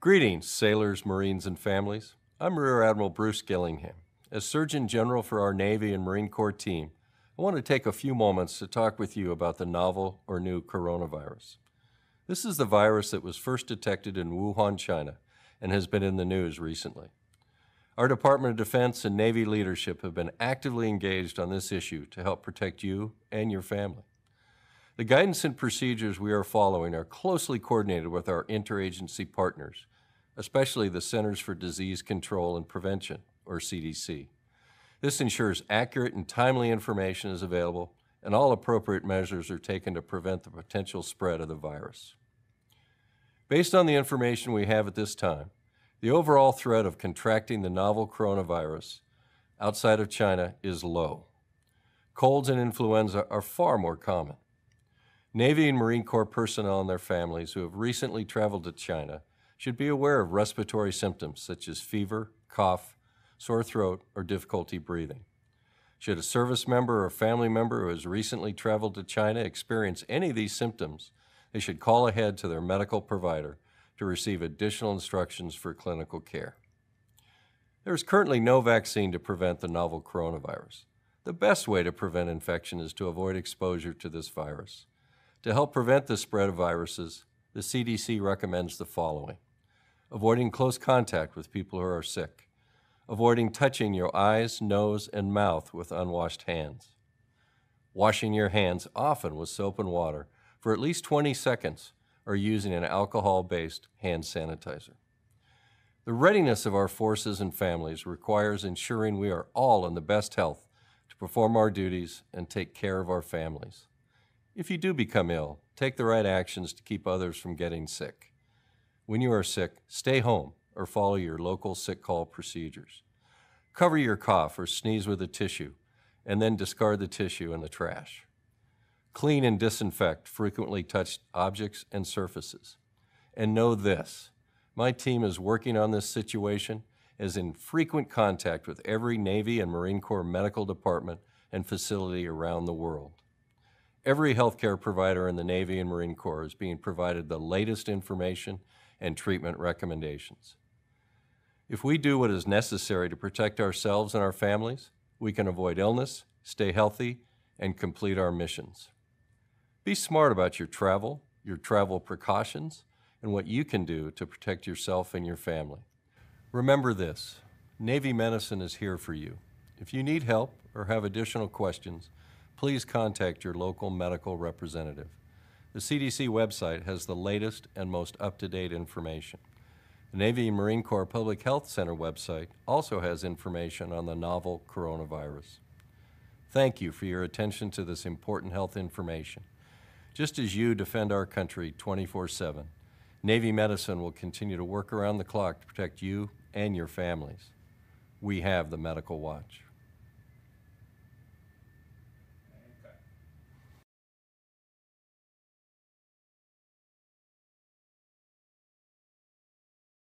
Greetings, sailors, Marines, and families. I'm Rear Admiral Bruce Gillingham. As Surgeon General for our Navy and Marine Corps team, I want to take a few moments to talk with you about the novel or new coronavirus. This is the virus that was first detected in Wuhan, China, and has been in the news recently. Our Department of Defense and Navy leadership have been actively engaged on this issue to help protect you and your family. The guidance and procedures we are following are closely coordinated with our interagency partners, especially the Centers for Disease Control and Prevention, or CDC. This ensures accurate and timely information is available and all appropriate measures are taken to prevent the potential spread of the virus. Based on the information we have at this time, the overall threat of contracting the novel coronavirus outside of China is low. Colds and influenza are far more common. Navy and Marine Corps personnel and their families who have recently traveled to China should be aware of respiratory symptoms such as fever, cough, sore throat, or difficulty breathing. Should a service member or family member who has recently traveled to China experience any of these symptoms, they should call ahead to their medical provider to receive additional instructions for clinical care. There is currently no vaccine to prevent the novel coronavirus. The best way to prevent infection is to avoid exposure to this virus. To help prevent the spread of viruses, the CDC recommends the following avoiding close contact with people who are sick, avoiding touching your eyes, nose, and mouth with unwashed hands, washing your hands often with soap and water for at least 20 seconds, or using an alcohol based hand sanitizer. The readiness of our forces and families requires ensuring we are all in the best health to perform our duties and take care of our families. If you do become ill, take the right actions to keep others from getting sick. When you are sick, stay home or follow your local sick call procedures. Cover your cough or sneeze with a tissue, and then discard the tissue in the trash. Clean and disinfect frequently touched objects and surfaces. And know this my team is working on this situation, is in frequent contact with every Navy and Marine Corps medical department and facility around the world every healthcare provider in the Navy and Marine Corps is being provided the latest information and treatment recommendations. If we do what is necessary to protect ourselves and our families, we can avoid illness, stay healthy, and complete our missions. Be smart about your travel, your travel precautions, and what you can do to protect yourself and your family. Remember this Navy medicine is here for you. If you need help or have additional questions, please contact your local medical representative. The CDC website has the latest and most up-to-date information. The Navy Marine Corps Public Health Center website also has information on the novel coronavirus. Thank you for your attention to this important health information. Just as you defend our country 24-7, Navy Medicine will continue to work around the clock to protect you and your families. We have the Medical Watch.